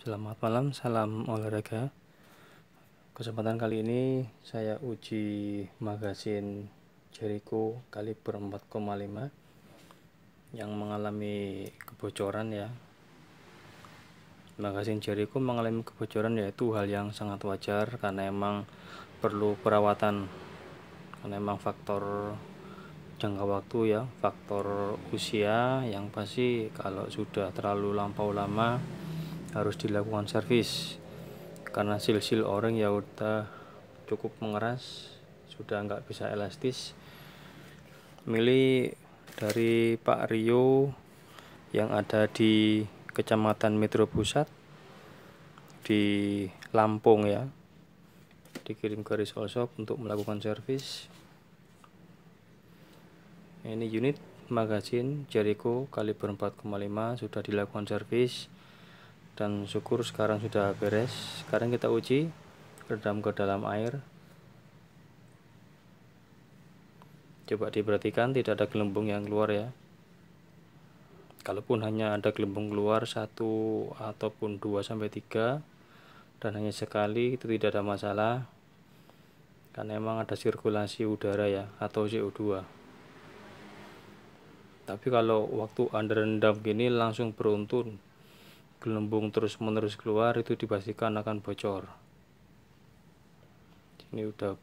Selamat malam, salam olahraga. Kesempatan kali ini saya uji magasin Jericho kaliber 4,5 yang mengalami kebocoran ya. Magasin Jericho mengalami kebocoran yaitu hal yang sangat wajar karena emang perlu perawatan. Karena emang faktor jangka waktu ya, faktor usia yang pasti kalau sudah terlalu lampau lama harus dilakukan servis karena silsil orang ya udah cukup mengeras sudah nggak bisa elastis milih dari Pak Rio yang ada di Kecamatan Metro Pusat di Lampung ya dikirim ke resell shop untuk melakukan servis ini unit magazin Jericho kaliber 4,5 sudah dilakukan servis dan syukur sekarang sudah beres sekarang kita uji redam ke dalam air coba diperhatikan tidak ada gelembung yang keluar ya kalaupun hanya ada gelembung keluar satu ataupun dua sampai tiga dan hanya sekali itu tidak ada masalah karena emang ada sirkulasi udara ya atau CO2 tapi kalau waktu anda rendam gini langsung beruntun gelembung terus-menerus keluar itu dipastikan akan bocor. Ini udah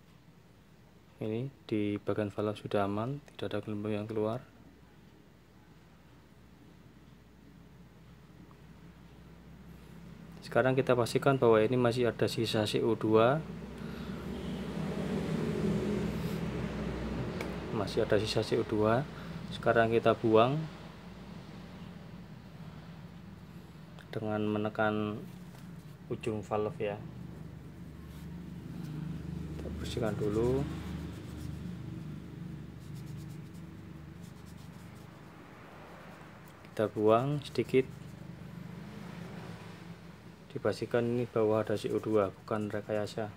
ini di bagian valve sudah aman, tidak ada gelembung yang keluar. Sekarang kita pastikan bahwa ini masih ada sisa CO2 masih ada sisa CO2 sekarang kita buang dengan menekan ujung valve ya kita bersihkan dulu kita buang sedikit dipastikan ini bawah ada CO2 bukan rekayasa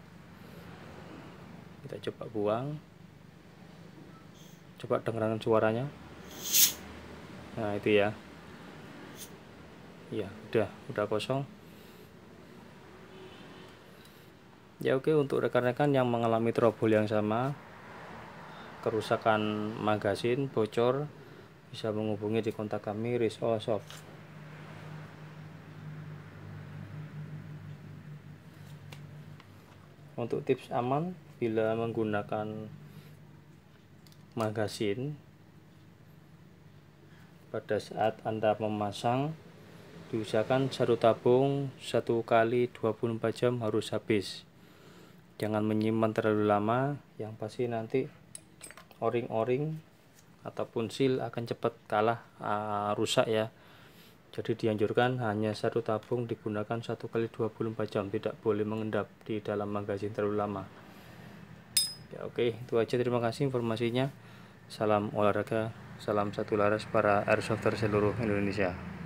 kita coba buang coba dengarkan suaranya nah itu ya ya udah udah kosong ya oke untuk rekan-rekan yang mengalami trouble yang sama kerusakan magasin bocor bisa menghubungi di kontak kami Riz Shop untuk tips aman bila menggunakan magasin pada saat Anda memasang diusahakan satu tabung satu kali 24 jam harus habis jangan menyimpan terlalu lama yang pasti nanti oring-oring ataupun seal akan cepat kalah uh, rusak ya jadi dianjurkan hanya satu tabung digunakan satu kali 24 jam tidak boleh mengendap di dalam magazin terlalu lama ya oke okay. itu aja terima kasih informasinya salam olahraga salam satu laras para airsofter seluruh Indonesia